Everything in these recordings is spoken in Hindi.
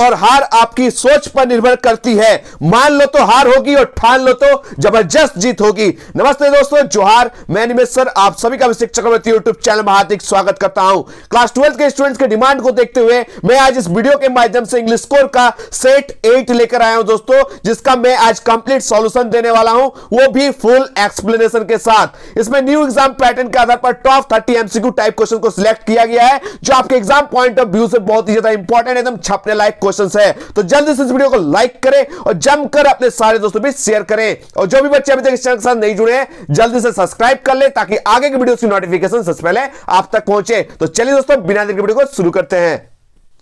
और हार आपकी सोच पर निर्भर करती है मान लो तो हार होगी और ठान लो तो जबरदस्त जीत होगी नमस्ते दोस्तों जोहार मैं निमेश सर आप सभी का शिक्षक यूट्यूब चैनल में हार्दिक स्वागत करता हूं क्लास ट्वेल्थ के स्टूडेंट्स के डिमांड को देखते हुए मैं आज इस वीडियो के माध्यम से इंग्लिश स्कोर का सेट एट लेकर आया हूं दोस्तों जिसका मैं आज कंप्लीट सोल्यूशन देने वाला हूं वो भी फुल एक्सप्लेनेशन के साथ इसमें न्यू एग्जाम पैटर्न के आधार पर top thirty MCQ type question को सिलेक्ट किया गया है जो आपके एग्जाम पॉइंट ऑफ व्यू से बहुत ही ज्यादा इंपॉर्टेंट एकदम छपने लायक क्वेश्चंस है तो जल्दी से इस वीडियो को लाइक करें और जमकर अपने सारे दोस्तों भी शेयर करें और जो भी बच्चे अभी तक इस चैनल के साथ नहीं जुड़े हैं जल्दी से सब्सक्राइब कर ले ताकि आगे की वीडियो की नोटिफिकेशन सबसे पहले आप तक पहुंचे तो चलिए दोस्तों बिना देर की वीडियो को शुरू करते हैं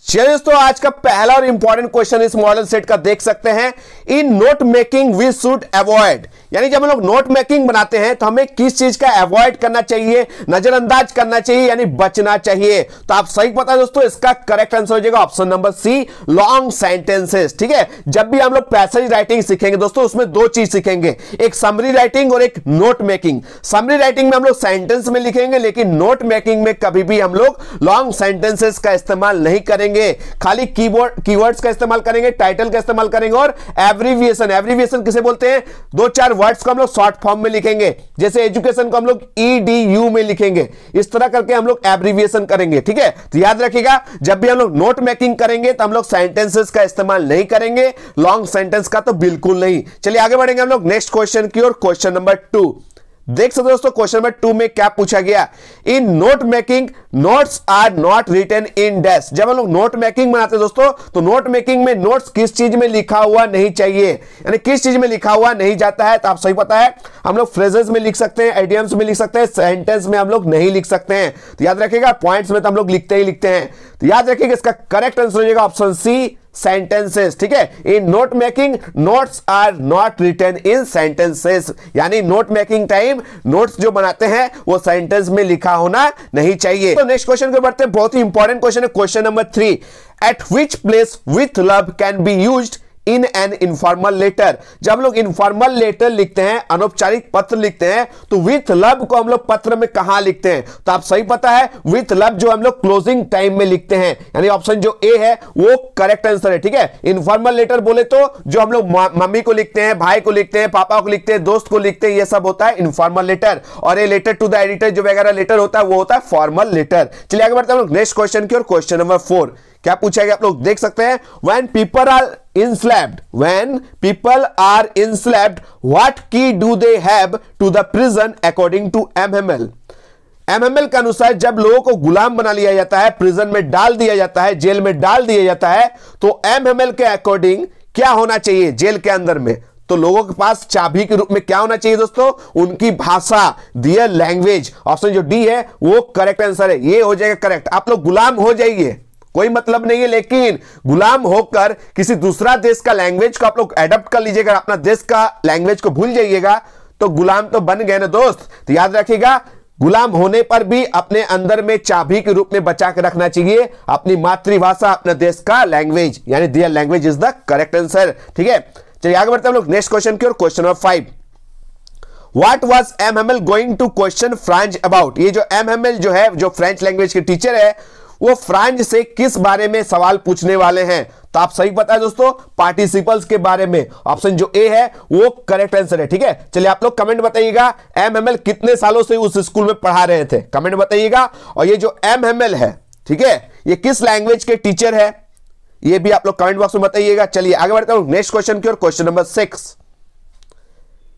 चलिए दोस्तों आज का पहला और इंपॉर्टेंट क्वेश्चन इस मॉडल सेट का देख सकते हैं in note making we should avoid यानी जब हम लोग नोट मेकिंग बनाते हैं तो हमें किस चीज का अवॉइड करना चाहिए नजरअंदाज करना चाहिए यानी बचना चाहिए तो आप सही पता है दोस्तों इसका करेक्ट आंसर हो जाएगा option number C long sentences ठीक है जब भी हम लोग पैसेज राइटिंग सीखेंगे दोस्तों उसमें दो चीज सीखेंगे एक समरी राइटिंग और एक नोट मेकिंग समरी राइटिंग में हम लोग सेंटेंस में लिखेंगे लेकिन नोट मेकिंग में कभी भी हम लोग लॉन्ग सेंटेंसेस का इस्तेमाल नहीं करेंगे करेंगे खाली कीबोर्ड कीवर्ड्स का इस्तेमाल करेंगे टाइटल का इस्तेमाल करेंगे और एवरीविएशन एवरीविएशन किसे बोलते हैं दो चार वर्ड्स को हम लोग शॉर्ट फॉर्म में लिखेंगे जैसे एजुकेशन को हम लोग ईडीयू e में लिखेंगे इस तरह करके हम लोग एवरीविएशन करेंगे ठीक है तो याद रखिएगा जब भी हम लोग नोट मेकिंग करेंगे तो हम लोग सेंटेंसेस का इस्तेमाल नहीं करेंगे लॉन्ग सेंटेंस का तो बिल्कुल नहीं चलिए आगे बढ़ेंगे हम लोग नेक्स्ट क्वेश्चन की ओर क्वेश्चन नंबर टू देख सकते दोस्तों क्वेश्चन नंबर टू में क्या पूछा गया in note making notes are not written in dash जब हम लोग नोट मेकिंग बनाते हैं दोस्तों तो नोट मेकिंग में नोट्स किस चीज में लिखा हुआ नहीं चाहिए यानी किस चीज में लिखा हुआ नहीं जाता है तो आप सही पता है हम लोग फ्रेजेस में लिख सकते हैं आइडियम्स में लिख सकते हैं सेंटेंस में हम लोग नहीं लिख सकते हैं तो याद रखेगा पॉइंट्स में तो हम लोग लिखते ही लिखते हैं तो याद रखेगा इसका करेक्ट आंसर हो जाएगा ऑप्शन सी सेंटेंसेस ठीक है in note making notes are not written in sentences यानी नोट मेकिंग टाइम नोट्स जो बनाते हैं वो सेंटेंस में लिखा होना नहीं चाहिए तो नेक्स्ट क्वेश्चन को बढ़ते हैं बहुत ही इंपॉर्टेंट क्वेश्चन है question number three at which place with love can be used in an informal letter जब लोग इनफॉर्मल लेटर लिखते हैं अनौपचारिक पत्र लिखते हैं तो विथ लव को हम लोग पत्र में कहा लिखते हैं तो आप सही पता है विथ लव जो हम लोग क्लोजिंग टाइम में लिखते हैं यानी ऑप्शन जो ए है वो करेक्ट आंसर है ठीक है इनफॉर्मल लेटर बोले तो जो हम लोग मम्मी को लिखते हैं भाई को लिखते हैं पापा को लिखते हैं दोस्त को लिखते हैं ये सब होता है इनफॉर्मल लेटर और ये लेटर टू द एडिटर जो वगैरह लेटर होता है वो होता है फॉर्मल लेटर चलिए आगे बढ़ते हैं नेक्स्ट क्वेश्चन की और क्वेश्चन नंबर फोर क्या पूछा गया आप लोग देख सकते हैं when people are enslaved when people are enslaved what key do they have to the prison according to mml MML के अनुसार जब लोगों को गुलाम बना लिया जाता है प्रिजन में डाल दिया जाता है जेल में डाल दिया जाता है तो एमएमएल के अकॉर्डिंग क्या होना चाहिए जेल के अंदर में तो लोगों के पास चाबी के रूप में क्या होना चाहिए दोस्तों उनकी भाषा दियर लैंग्वेज ऑप्शन जो डी है वो करेक्ट आंसर है ये हो जाएगा करेक्ट आप लोग गुलाम हो जाइए कोई मतलब नहीं है लेकिन गुलाम होकर किसी दूसरा देश का लैंग्वेज को आप लोग एडप्ट कर लीजिएगा अपना देश का लैंग्वेज को भूल जाइएगा तो गुलाम तो बन गए ना दोस्त तो याद रखिएगा गुलाम होने पर भी अपने अंदर में चाबी के रूप में बचा के रखना चाहिए अपनी मातृभाषा अपने देश का लैंग्वेज यानी their language is the correct answer ठीक है चलिए आगे बढ़ते हम लोग नेक्स्ट क्वेश्चन की ओर question number five What was M.M.L. going to question French about? ये जो M.M.L. जो है जो French language के teacher है वो फ्रांस से किस बारे में सवाल पूछने वाले हैं तो आप सही बताए दोस्तों पार्टिसिपल्स के बारे में ऑप्शन जो ए है वो करेक्ट आंसर है ठीक है चलिए आप लोग कमेंट बताइएगा एमएमएल कितने सालों से उस स्कूल में पढ़ा रहे थे कमेंट बताइएगा और ये जो एमएमएल है ठीक है ये किस लैंग्वेज के टीचर है ये भी आप लोग कमेंट बॉक्स में बताइएगा चलिए आगे बढ़ता हूं नेक्स्ट क्वेश्चन की ओर क्वेश्चन नंबर सिक्स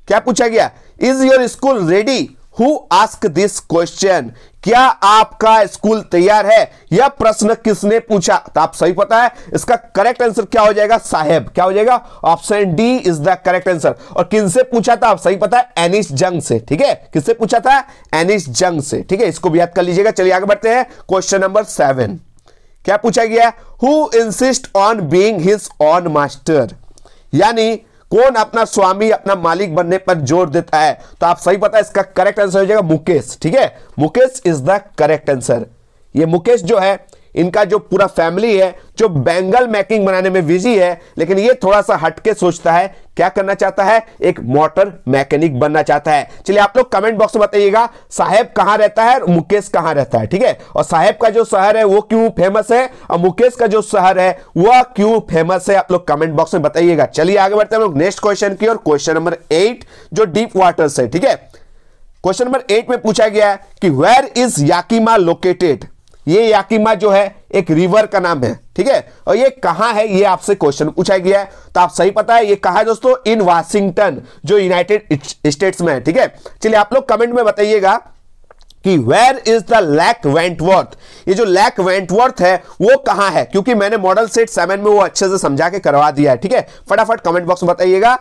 क्या पूछा गया is your school ready who ask this question क्या आपका स्कूल तैयार है यह प्रश्न किसने पूछा तो आप सही पता है इसका करेक्ट आंसर क्या हो जाएगा साहेब क्या हो जाएगा option D is the correct answer और किनसे पूछा था आप सही पता है एनिस जंग से ठीक है किससे पूछा था एनिस जंग से ठीक है इसको भी याद कर लीजिएगा चलिए आगे बढ़ते हैं क्वेश्चन नंबर सेवन क्या पूछा गया who insist on being his own master यानी कौन अपना स्वामी अपना मालिक बनने पर जोर देता है तो आप सही पता है इसका करेक्ट आंसर हो जाएगा मुकेश ठीक है Mukesh is the correct answer ये मुकेश जो है इनका जो पूरा फैमिली है जो बैंगल मैकिंग बनाने में बिजी है लेकिन ये थोड़ा सा हटके सोचता है क्या करना चाहता है एक मोटर मैकेनिक बनना चाहता है चलिए आप लोग कमेंट बॉक्स में बताइएगा साहेब कहां रहता है और मुकेश कहां रहता है ठीक है और साहेब का जो शहर है वो क्यों फेमस है और मुकेश का जो शहर है वह क्यों फेमस है आप लोग कमेंट बॉक्स में बताइएगा चलिए आगे बढ़ते हैं लोग नेक्स्ट क्वेश्चन की और क्वेश्चन नंबर एट जो डीप वाटर्स है ठीक है क्वेश्चन नंबर एट में पूछा गया है कि वेयर इज याकिमा लोकेटेड ये याकिमा जो है एक रिवर का नाम है ठीक है और ये कहा है ये आपसे क्वेश्चन पूछा गया है तो आप सही पता है ये कहा है दोस्तों इन वाशिंगटन जो यूनाइटेड स्टेट्स में है ठीक है चलिए आप लोग कमेंट में बताइएगा कि where is the lake Wentworth ये जो लैक वेंटवर्थ है वो कहां है क्योंकि मैंने मॉडल सेट सेवन में वो अच्छे से समझा के करवा दिया है ठीक है फटाफट कमेंट बॉक्स में बताइएगा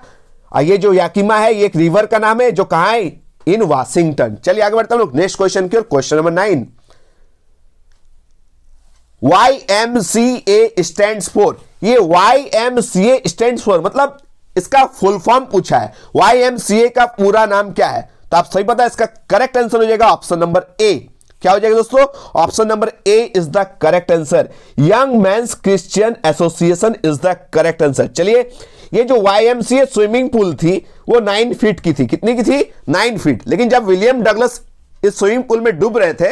ये जो याकिमा है ये एक रिवर का नाम है जो कहा है इन वाशिंगटन चलिए आगे बढ़ता हूं नेक्स्ट क्वेश्चन की और question number nine Y M C A stand for ये Y M C A stand for मतलब इसका फुल फॉर्म पूछा है वाई एम सी ए का पूरा नाम क्या है तो आप सही पता है इसका करेक्ट आंसर हो जाएगा ऑप्शन नंबर ए क्या हो जाएगा दोस्तों option number A is the correct answer young men's Christian association is the correct answer चलिए ये जो ए स्विमिंग पूल थी वो नाइन फीट की थी कितनी की थी नाइन फीट लेकिन जब विलियम डगलस इस स्विमिंग पूल में डूब रहे थे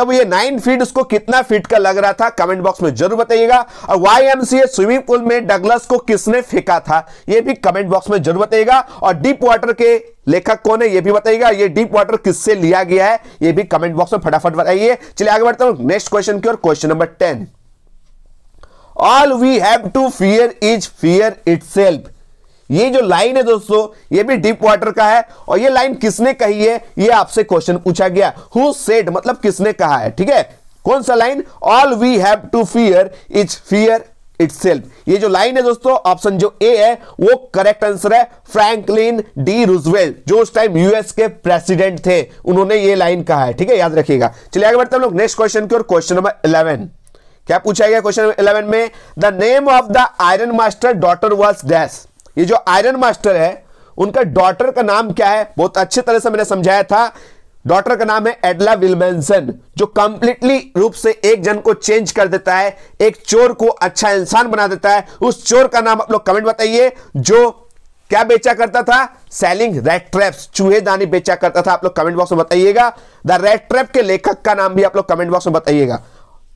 तब तो ये नाइन फीट उसको कितना फीट का लग रहा था कमेंट बॉक्स में जरूर बताइएगा और वाई स्विमिंग पूल में डगलस को किसने फेंका था ये भी कमेंट बॉक्स में जरूर बताइएगा और डीप वाटर के लेखक कौन है ये भी बताइएगा ये डीप वाटर किससे लिया गया है ये भी कमेंट बॉक्स में फटाफट बताइए चलिए आगे बढ़ता हूं नेक्स्ट क्वेश्चन की ओर question number ten all we have to fear is fear it ये जो लाइन है दोस्तों ये भी डीप वाटर का है और ये लाइन किसने कही है ये आपसे क्वेश्चन पूछा गया हु सेड मतलब किसने कहा है ठीक है कौन सा line all we have to fear is fear itself ये जो लाइन है दोस्तों ऑप्शन जो ए है वो करेक्ट आंसर है फ्रैंकलिन डी रूजवेल्ट जो उस टाइम यूएस के प्रेसिडेंट थे उन्होंने ये लाइन कहा है ठीक है याद रखिएगा चलिए आगे बढ़ते हम लोग नेक्स्ट क्वेश्चन की और क्वेश्चन नंबर इलेवन क्या पूछा गया क्वेश्चन इलेवन में the name of the iron master daughter was dash ये जो आयरन मास्टर है उनका डॉटर का नाम क्या है बहुत अच्छे तरह से मैंने समझाया था डॉटर का नाम है एडला विलमेंसन जो कंप्लीटली रूप से एक जन को चेंज कर देता है एक चोर को अच्छा इंसान बना देता है उस चोर का नाम आप लोग कमेंट बताइए जो क्या बेचा करता था सेलिंग रेड ट्रैप्स चूहेदानी बेचा करता था आप लोग कमेंट बॉक्स में बताइएगा द रेड ट्रैप के लेखक का नाम भी आप लोग कमेंट बॉक्स में बताइएगा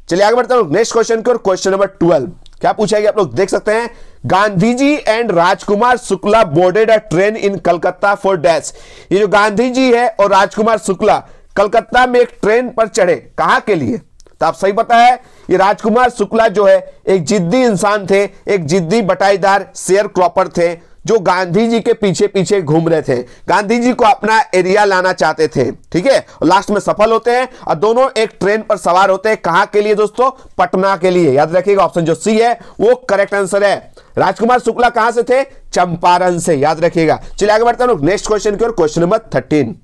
चलिए आगे बढ़ते हैं नेक्स्ट क्वेश्चन की और क्वेश्चन नंबर ट्वेल्व क्या पूछा गया आप लोग देख सकते हैं Gandhi ji and Rajkumar Shukla boarded a train in Calcutta for dash ये जो गांधी जी है और राजकुमार शुक्ला कलकत्ता में एक ट्रेन पर चढ़े कहा के लिए तो आप सही बताया ये राजकुमार शुक्ला जो है एक जिद्दी इंसान थे एक जिद्दी बटाईदार शेयर क्रॉपर थे जो गांधी जी के पीछे पीछे घूम रहे थे गांधी जी को अपना एरिया लाना चाहते थे ठीक है लास्ट में सफल होते हैं और दोनों एक ट्रेन पर सवार होते हैं कहां के लिए दोस्तों पटना के लिए याद रखिएगा ऑप्शन जो सी है वो करेक्ट आंसर है राजकुमार शुक्ला कहां से थे चंपारण से याद रखिएगा चलिए आगे बढ़ते हैं नेक्स्ट क्वेश्चन की ओर question number thirteen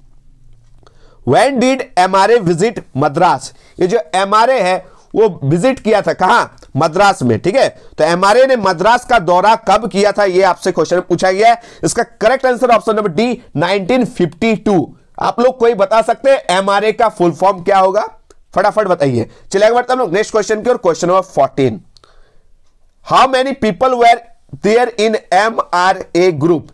when did M R A visit Madras ये जो एम आर ए है वो विजिट किया था कहा मद्रास में ठीक है तो एमआरए ने मद्रास का दौरा कब किया था ये आपसे क्वेश्चन पूछा गया है इसका correct answer option number D 1952 आप लोग कोई बता सकते हैं एमआरए का फुल फॉर्म क्या होगा फटाफट बताइए चले अगर बढ़ते हम लोग नेक्स्ट क्वेश्चन की और question number fourteen how many people were there in M R A group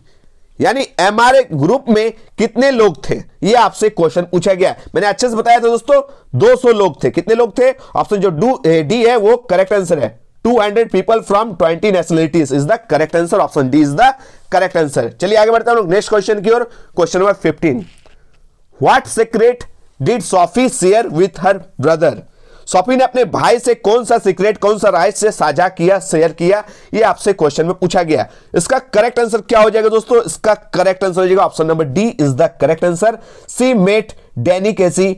यानी एमआरए ग्रुप में कितने लोग थे ये आपसे क्वेश्चन पूछा गया मैंने अच्छे से बताया था दोस्तों 200 लोग थे कितने लोग थे ऑप्शन जो डू डी है वो करेक्ट आंसर है 200 people from 20 nationalities is the correct answer option D is the correct answer चलिए आगे बढ़ते हैं लोग नेक्स्ट क्वेश्चन की ओर question number fifteen what secret did Sophie share with her brother Sophie ने अपने भाई से कौन सा सीक्रेट कौन सा राइस से साझा किया शेयर किया ये आपसे क्वेश्चन में पूछा गया इसका करेक्ट आंसर क्या हो जाएगा दोस्तों इसका करेक्ट आंसर हो जाएगा option number D is the correct answer C met Danny Casey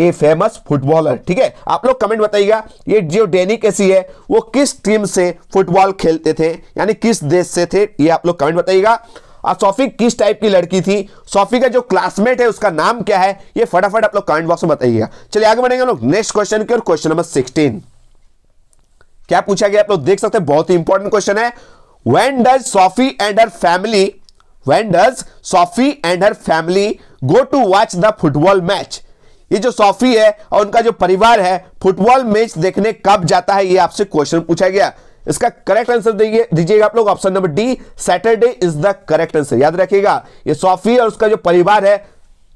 a famous footballer ठीक है आप लोग कमेंट बताइएगा ये जो डेनी कैसी है वो किस टीम से फुटबॉल खेलते थे यानी किस देश से थे ये आप लोग कमेंट बताइएगा और सोफी किस टाइप की लड़की थी सोफी का जो क्लासमेट है उसका नाम क्या है ये फटाफट आप लोग कमेंट बॉक्स में बताइएगा चलिए आगे बढ़ेंगे लोग नेक्स्ट क्वेश्चन की और क्वेश्चन नंबर सिक्सटीन क्या पूछा गया आप लोग देख सकते हैं बहुत ही इंपॉर्टेंट क्वेश्चन है when does Sophie and her family when does Sophie and her family go to watch the football match ये जो सॉफी है और उनका जो परिवार है फुटबॉल मैच देखने कब जाता है ये आपसे क्वेश्चन पूछा गया इसका करेक्ट आंसर दीजिएगा आप लोग option number D Saturday is the correct answer याद रखिएगा ये सॉफी और उसका जो परिवार है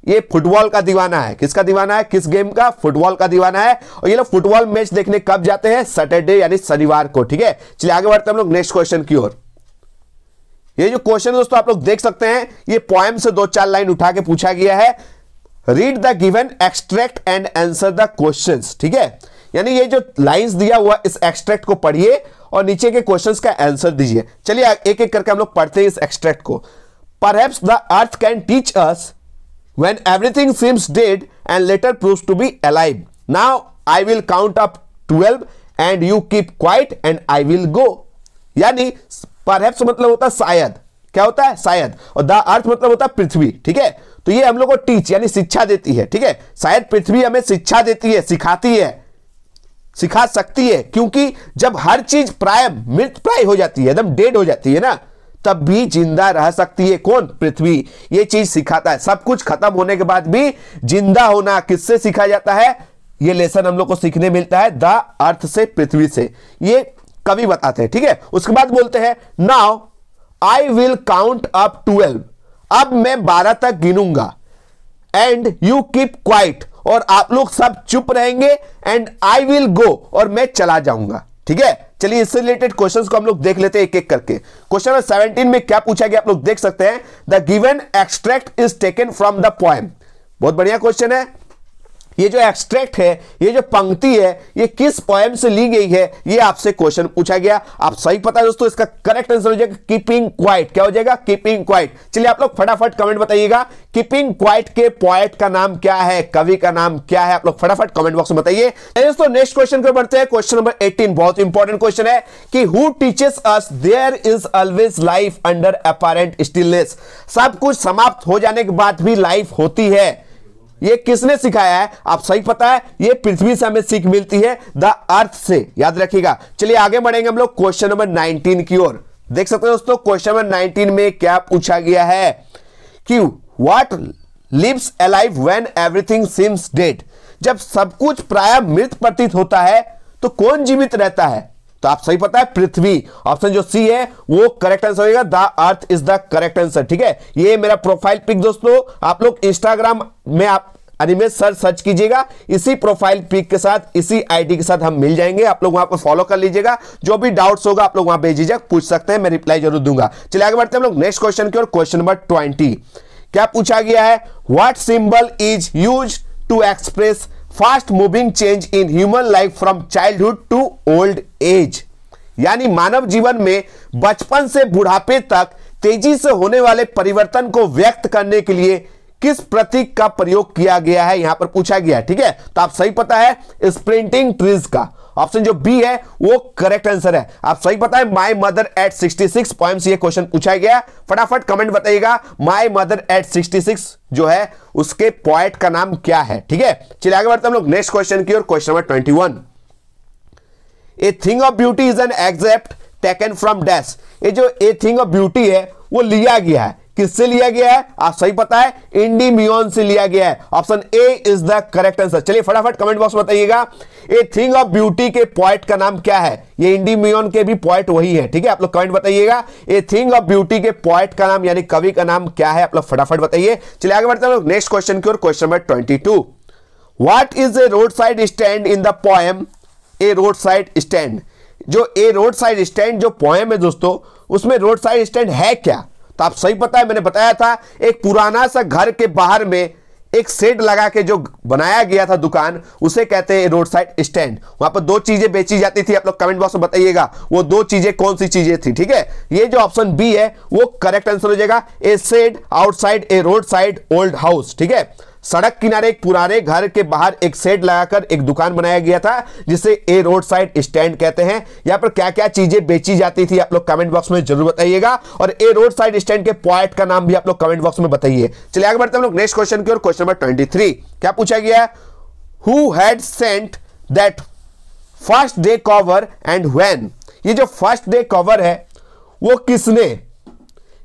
ये फुटबॉल का दीवाना है किसका दीवाना है किस गेम का फुटबॉल का दीवाना है और ये लोग फुटबॉल मैच देखने कब जाते हैं सैटरडे यानी शनिवार को ठीक है चलिए आगे बढ़ते हम लोग नेक्स्ट क्वेश्चन की ओर ये जो क्वेश्चन दोस्तों आप लोग देख सकते हैं ये पॉइम से दो चार लाइन उठा के पूछा गया है read the given extract and answer the question ठीक है यानी ये जो लाइंस दिया हुआ इस एक्सट्रैक्ट को पढ़िए और नीचे के क्वेश्चंस का आंसर दीजिए चलिए एक एक करके हम लोग पढ़ते हैं इस एक्सट्रैक्ट को perhaps the earth can teach us when everything seems dead and later prove to be alive now I will count up twelve and you keep quiet and I will go यानी परहैप्स मतलब होता है शायद क्या होता है शायद और द अर्थ मतलब होता है पृथ्वी ठीक है तो ये हम लोग को टीच यानी शिक्षा देती है ठीक है शायद पृथ्वी हमें शिक्षा देती है सिखाती है सिखा सकती है क्योंकि जब हर चीज प्राय मृत प्राय हो जाती है एकदम डेड हो जाती है ना तब भी जिंदा रह सकती है कौन पृथ्वी ये चीज सिखाता है सब कुछ खत्म होने के बाद भी जिंदा होना किससे सीखा जाता है ये लेसन हम लोग को सीखने मिलता है द अर्थ से पृथ्वी से ये कवि बताते हैं ठीक है उसके बाद बोलते हैं now I will count up twelve अब मैं बारह तक गिनूंगा एंड यू कीप क्वाइट और आप लोग सब चुप रहेंगे एंड आई विल गो और मैं चला जाऊंगा ठीक है चलिए इससे रिलेटेड क्वेश्चंस को हम लोग देख लेते हैं एक एक करके क्वेश्चन नंबर 17 में क्या पूछा गया आप लोग देख सकते हैं the given extract is taken from the poem बहुत बढ़िया क्वेश्चन है ये जो एक्सट्रैक्ट है ये जो पंक्ति है ये किस पोएम से ली गई है ये आपसे क्वेश्चन पूछा गया आप सही पता है दोस्तों इसका करेक्ट आंसर हो जाएगा कीपिंग क्वाइट क्या हो जाएगा कीपिंग क्वाइट चलिए आप लोग फटाफट कमेंट बताइएगा कीपिंग क्वाइट के पॉइट का नाम क्या है कवि का नाम क्या है आप लोग फटाफट कमेंट बॉक्स में बताइए दोस्तों नेक्स्ट क्वेश्चन को बढ़ते हैं क्वेश्चन नंबर एटीन बहुत इंपॉर्टेंट क्वेश्चन है कि who teaches us there is always life under apparent stillness सब कुछ समाप्त हो जाने के बाद भी लाइफ होती है ये किसने सिखाया है आप सही पता है ये पृथ्वी से हमें सीख मिलती है द अर्थ से याद रखिएगा चलिए आगे बढ़ेंगे हम लोग क्वेश्चन नंबर नाइनटीन की ओर देख सकते हैं दोस्तों क्वेश्चन नंबर नाइनटीन में क्या पूछा गया है कि what lives alive when everything seems dead जब सब कुछ प्राय मृत प्रतीत होता है तो कौन जीवित रहता है तो आप सही पता है पृथ्वी ऑप्शन जो सी है वो करेक्ट आंसर होगा the earth is the correct answer ठीक है ये मेरा प्रोफाइल पिक दोस्तों आप लोग इंस्टाग्राम में आप अनिमेश सर सर्च कीजिएगा इसी प्रोफाइल पिक के साथ इसी आईडी के साथ हम मिल जाएंगे आप लोग वहां पर फॉलो कर लीजिएगा जो भी डाउट्स होगा आप लोग वहां भेजिएगा पूछ सकते हैं मैं रिप्लाई जरूर दूंगा चलिए आगे बढ़ते हैं हम लोग नेक्स्ट क्वेश्चन की ओर क्वेश्चन नंबर ट्वेंटी क्या पूछा गया है what symbol is use to express fast moving change in human life from childhood to old age यानी मानव जीवन में बचपन से बुढ़ापे तक तेजी से होने वाले परिवर्तन को व्यक्त करने के लिए किस प्रतीक का प्रयोग किया गया है यहां पर पूछा गया है ठीक है तो आप सही पता है स्प्रिंटिंग ट्रीज का ऑप्शन जो बी है वो करेक्ट आंसर है आप सही पता है माय मदर एट 66 पॉइंट्स ये क्वेश्चन पूछा गया फटाफट कमेंट बताइएगा माय मदर एट 66 जो है उसके पॉइंट का नाम क्या है ठीक है चलिए आगे बढ़ते हम लोग नेक्स्ट क्वेश्चन की और question number twenty one a thing of beauty is an excerpt taken from dash ये जो ए थिंग ऑफ ब्यूटी है वो लिया गया है किससे लिया गया है आप सही पता है इंडीमियोन से लिया गया है option A is the correct answer चलिए फटाफट कमेंट बॉक्स में बताइएगा ए थिंग ऑफ ब्यूटी के पॉइंट का नाम क्या है ये इंडीमियोन के भी पॉइंट वही है ठीक है आप लोग कमेंट बताइएगा ए थिंग ऑफ ब्यूटी के पॉइंट का नाम यानी कवि का नाम क्या है आप लोग फटाफट बताइए चलिए आगे बढ़ते हैं नेक्स्ट क्वेश्चन की ओर question number twenty two what is a road side stand in the poem a road side stand जो ए रोड साइड स्टैंड जो पॉएम है दोस्तों उसमें रोड साइड स्टैंड है क्या तो आप सही बताए मैंने बताया था एक पुराना सा घर के बाहर में एक सेड लगा के जो बनाया गया था दुकान उसे कहते हैं रोड साइड स्टैंड वहां पर दो चीजें बेची जाती थी आप लोग कमेंट बॉक्स में बताइएगा वो दो चीजें कौन सी चीजें थी ठीक है ये जो ऑप्शन बी है वो करेक्ट आंसर हो जाएगा a shed outside a road side old house ठीक है सड़क किनारे एक पुराने घर के बाहर एक सेट लगाकर एक दुकान बनाया गया था जिसे ए रोड साइड स्टैंड कहते हैं यहाँ पर क्या क्या चीजें बेची जाती थी आप लोग कमेंट बॉक्स में जरूर बताइएगा और ए रोड साइड स्टैंड के पॉइंट का नाम भी आप लोग कमेंट बॉक्स में बताइए चलिए आगे बढ़ते हम लोग नेक्स्ट क्वेश्चन की और क्वेश्चन नंबर ट्वेंटी क्या पूछा गया who had sent that first day cover and when ये जो फर्स्ट डे कवर है वो किसने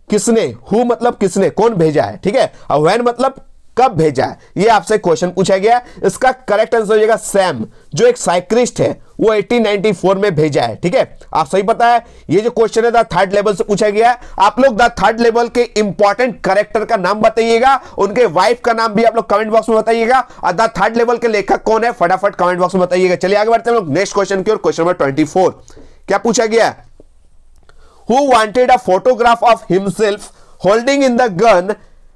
किसने हु मतलब किसने कौन भेजा है ठीक है और वैन मतलब कब भेजा है ये आपसे क्वेश्चन पूछा गया इसका करेक्ट आंसर हो जाएगा सैम जो एक साइक्लिस्ट है वो 1894 में भेजा है ठीक है आप सही पता है ये जो क्वेश्चन है द थर्ड लेवल से पूछा गया है आप लोग द थर्ड लेवल के इंपॉर्टेंट करेक्टर का नाम बताइएगा उनके वाइफ का नाम भी आप लोग कमेंट बॉक्स में बताइएगा और द थर्ड लेवल के लेखक कौन है फटाफट कमेंट बॉक्स में बताइएगा चलिए आगे बढ़ते हैं लोग नेक्स्ट क्वेश्चन की ओर क्वेश्चन नंबर ट्वेंटी क्या पूछा गया who wanted a photograph of himself holding in the gun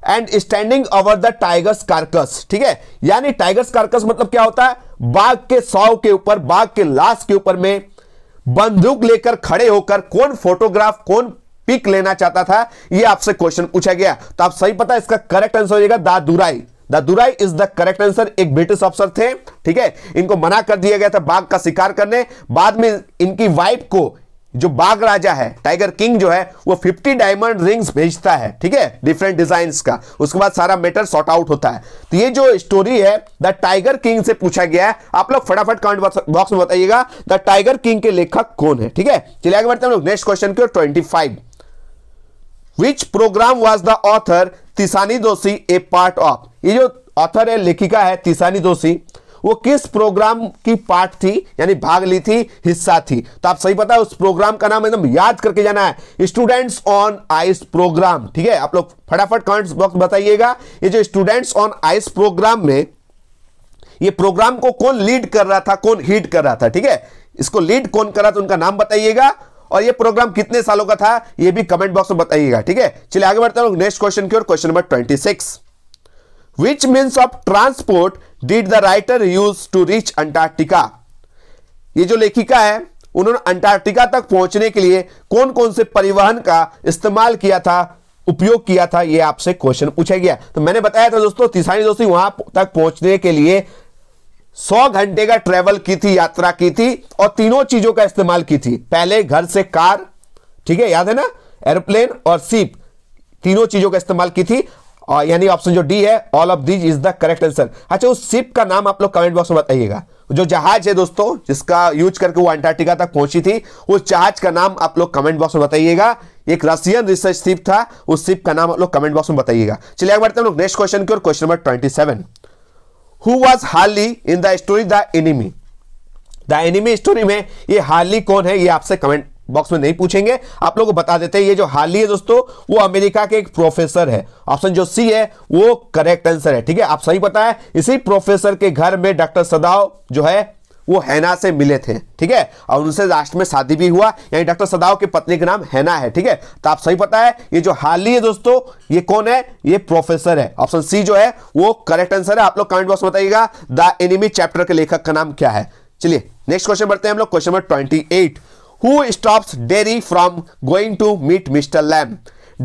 and standing over the tiger's carcass ठीक है यानी टाइगर्स कार्कस मतलब क्या होता है बाघ के सौ के ऊपर बाघ के लाश के ऊपर में बंदूक लेकर खड़े होकर कौन फोटोग्राफ कौन पिक लेना चाहता था यह आपसे क्वेश्चन पूछा गया तो आप सही पता इसका करेक्ट आंसर हो जाएगा दादुराई the Durai is the correct answer एक ब्रिटिश अफसर थे ठीक है इनको मना कर दिया गया था बाघ का शिकार करने बाद में इनकी वाइफ को जो बाघ राजा है टाइगर किंग जो है वो 50 डायमंड रिंग्स भेजता है ठीक है डिफरेंट डिजाइन का उसके बाद सारा मैटर सॉर्ट आउट होता है तो ये जो स्टोरी है द टाइगर किंग से पूछा गया है आप लोग फटाफट कमेंट बॉक्स में बताइएगा द टाइगर किंग के लेखक कौन है ठीक है चलिए आगे बढ़ते हैं नेक्स्ट क्वेश्चन की twenty five which program was the author Tishani Doshi a part of ये जो ऑथर है लेखिका है तिसानी दोषी वो किस प्रोग्राम की पार्ट थी यानी भाग ली थी हिस्सा थी तो आप सही पता है उस प्रोग्राम का नाम एकदम याद करके जाना है स्टूडेंट्स ऑन आइस प्रोग्राम ठीक है आप लोग फटाफट कमेंट्स बॉक्स बताइएगा ये जो स्टूडेंट्स ऑन आइस प्रोग्राम में ये प्रोग्राम को कौन लीड कर रहा था कौन हीड कर रहा था ठीक है इसको लीड कौन कर रहा था उनका नाम बताइएगा और ये प्रोग्राम कितने सालों का था ये भी कमेंट बॉक्स में बताइएगा ठीक है चलिए आगे बढ़ते हैं नेक्स्ट क्वेश्चन की ओर question number twenty six Which means of transport did the writer use to reach Antarctica ये जो लेखिका है उन्होंने अंटार्कटिका तक पहुंचने के लिए कौन कौन से परिवहन का इस्तेमाल किया था उपयोग किया था यह आपसे क्वेश्चन पूछा गया तो मैंने बताया था दोस्तों तीसानी दोस्ती वहां तक पहुंचने के लिए सौ घंटे का ट्रेवल की थी यात्रा की थी और तीनों चीजों का इस्तेमाल की थी पहले घर से कार ठीक है याद है ना एरोप्लेन और सीप तीनों चीजों का इस्तेमाल की थी यानी ऑप्शन जो डी है all of these is the correct answer अच्छा उस शिप का नाम आप लोग कमेंट बॉक्स में बताइएगा जो जहाज है दोस्तों जिसका यूज करके वो अंटार्कटिका तक पहुंची थी उस जहाज का नाम आप लोग कमेंट बॉक्स में बताइएगा एक रशियन रिसर्च शिप था उस शिप का नाम आप लोग कमेंट बॉक्स में बताइएगा चलिए आगे बढ़ते हैं हम लोग नेक्स्ट क्वेश्चन की और question number twenty seven who was Harley in the story the enemy the enemy story में ये हार्ली कौन है ये आपसे कमेंट बॉक्स में नहीं पूछेंगे आप लोगों को बता देते हैं ये जो हाल ही है दोस्तों वो अमेरिका के एक प्रोफेसर है ऑप्शन जो सी है वो करेक्ट आंसर है ठीक है आप सही बताएं इसी प्रोफेसर के घर में डॉक्टर सदाव जो है वो हैना से मिले थे ठीक है और उनसे लास्ट में शादी भी हुआ यानी डॉक्टर सदाव की पत्नी का नाम हैना है ठीक है तो आप सही पता है ये जो हाल ही है दोस्तों ये कौन है ये प्रोफेसर है ऑप्शन सी जो है वो करेक्ट आंसर है आप लोग कमेंट बॉक्स में बताइएगा द एनिमी चैप्टर के लेखक का नाम क्या है चलिए नेक्स्ट क्वेश्चन बढ़ते हैं हम लोग question number twenty eight who stops Derry from going to meet mister Lamb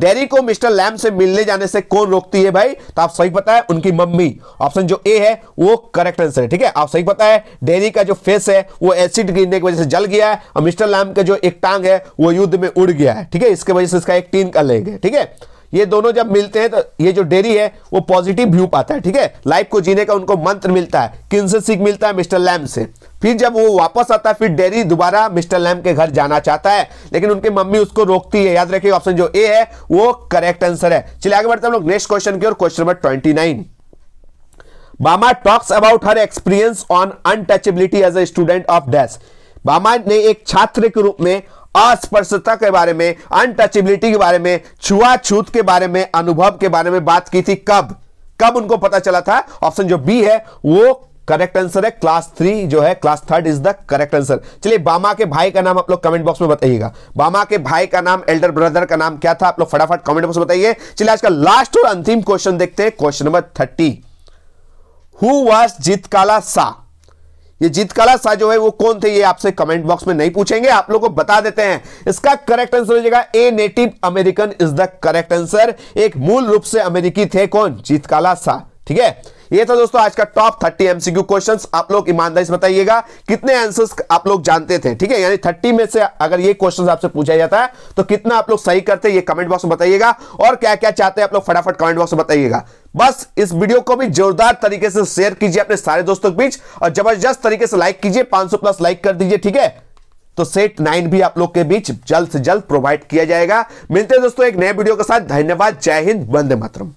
Derry को मिस्टर लैम से मिलने जाने से कौन रोकती है भाई तो आप सही पता है उनकी मम्मी ऑप्शन जो ए है वो करेक्ट आंसर है ठीक है आप सही पता है डेरी का जो फेस है वो एसिड गिरने की वजह से जल गया है और मिस्टर लैम का जो एक टांग है वो युद्ध में उड़ गया है ठीक है इसके वजह से इसका एक टीन का लेंगे ठीक है ये दोनों जब मिलते हैं तो ये जो डेरी है वो पॉजिटिव व्यू पाता है ठीक है लाइफ को जीने का उनको मंत्र मिलता है किनसे सीख मिलता है मिस्टर लैम से फिर जब वो वापस आता है फिर डेरी दोबारा मिस्टर लैम के घर जाना चाहता है लेकिन उनकी मम्मी उसको रोकती है याद रखिए ऑप्शन जो ए है वो करेक्ट आंसर है चलिए आगे बढ़ते हम लोग नेक्स्ट क्वेश्चन की और question number twenty nine Bama talks about her experience on untouchability as a student of dash Bama ने एक छात्र के रूप में अस्पर्शता के बारे में अनटचेबिलिटी के बारे में छुआछूत के बारे में अनुभव के बारे में बात की थी कब कब उनको पता चला था ऑप्शन जो बी है वो करेक्ट आंसर है क्लास थ्री जो है class third is the correct answer चलिए बामा के भाई का नाम आप लोग कमेंट बॉक्स में बताइएगा बामा के भाई का नाम एल्डर ब्रदर का नाम क्या था आप लोग फटाफट कमेंट बॉक्स में बताइए चलिए आज का लास्ट और अंतिम क्वेश्चन देखते हैं question number thirty who was Zitkala Sa ये जीत काला सा जो है वो कौन थे ये आपसे कमेंट बॉक्स में नहीं पूछेंगे आप लोगों को बता देते हैं इसका करेक्ट आंसर हो जाएगा a native American is the correct answer एक मूल रूप से अमेरिकी थे कौन जीत काला सा ठीक है ये था दोस्तों आज का टॉप थर्टी एमसीक्यू क्वेश्चंस आप लोग ईमानदारी से बताइएगा कितने आंसर्स आप लोग जानते थे ठीक है यानी थर्टी में से अगर ये क्वेश्चंस आपसे पूछा जाता है तो कितना आप लोग सही करते हैं ये कमेंट बॉक्स में बताइएगा और क्या क्या चाहते हैं आप लोग फटाफट कमेंट बॉक्स में बताइएगा बस इस वीडियो को भी जोरदार तरीके से शेयर कीजिए अपने सारे दोस्तों के बीच और जबरदस्त तरीके से लाइक कीजिए 500 प्लस लाइक कर दीजिए ठीक है तो सेट नाइन भी आप लोग के बीच जल्द से जल्द प्रोवाइड किया जाएगा मिलते हैं दोस्तों एक नए वीडियो के साथ धन्यवाद जय हिंद वंदे मातरम